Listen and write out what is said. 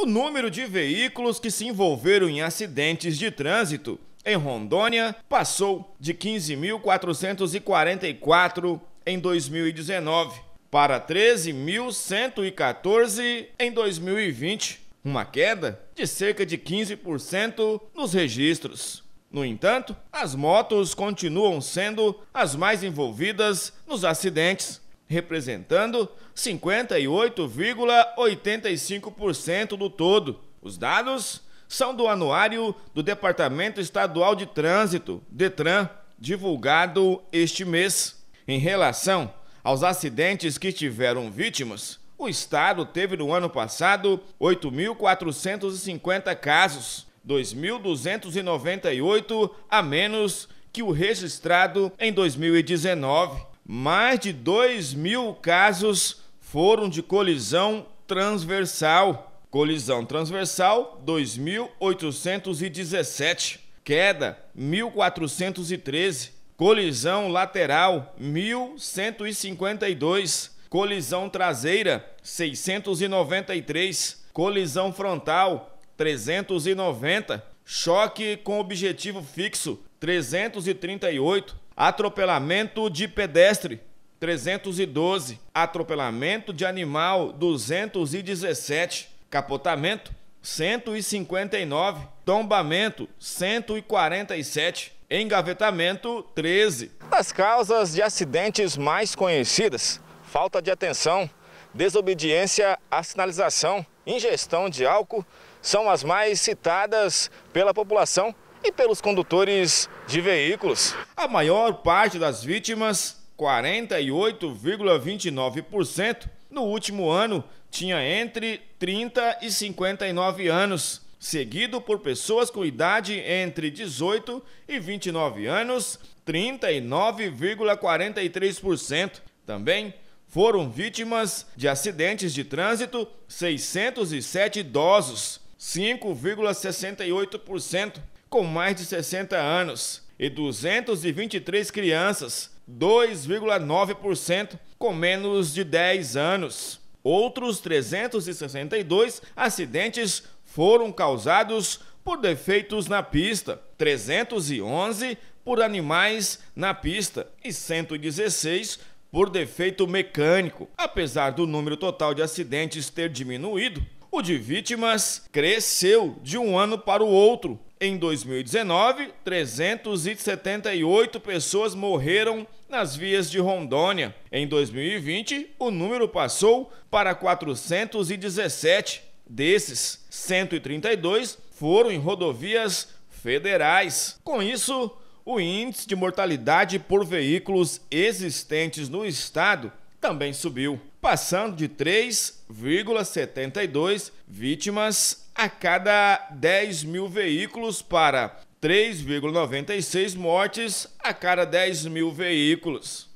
O número de veículos que se envolveram em acidentes de trânsito em Rondônia passou de 15.444 em 2019 para 13.114 em 2020, uma queda de cerca de 15% nos registros. No entanto, as motos continuam sendo as mais envolvidas nos acidentes representando 58,85% do todo. Os dados são do anuário do Departamento Estadual de Trânsito, Detran, divulgado este mês. Em relação aos acidentes que tiveram vítimas, o estado teve no ano passado 8.450 casos, 2.298 a menos que o registrado em 2019 mais de 2 mil casos foram de colisão transversal. Colisão transversal 2.817, queda 1.413, colisão lateral 1.152, colisão traseira 693, colisão frontal 390, choque com objetivo fixo 338 Atropelamento de pedestre, 312. Atropelamento de animal, 217. Capotamento, 159. Tombamento, 147. Engavetamento, 13. As causas de acidentes mais conhecidas: falta de atenção, desobediência à sinalização, ingestão de álcool, são as mais citadas pela população e pelos condutores de veículos. A maior parte das vítimas, 48,29%, no último ano tinha entre 30 e 59 anos, seguido por pessoas com idade entre 18 e 29 anos, 39,43%. Também foram vítimas de acidentes de trânsito 607 idosos, 5,68%, com mais de 60 anos e 223 crianças, 2,9% com menos de 10 anos. Outros 362 acidentes foram causados por defeitos na pista, 311 por animais na pista e 116 por defeito mecânico. Apesar do número total de acidentes ter diminuído, o de vítimas cresceu de um ano para o outro, em 2019, 378 pessoas morreram nas vias de Rondônia. Em 2020, o número passou para 417. Desses, 132 foram em rodovias federais. Com isso, o índice de mortalidade por veículos existentes no estado também subiu passando de 3,72 vítimas a cada 10 mil veículos para 3,96 mortes a cada 10 mil veículos.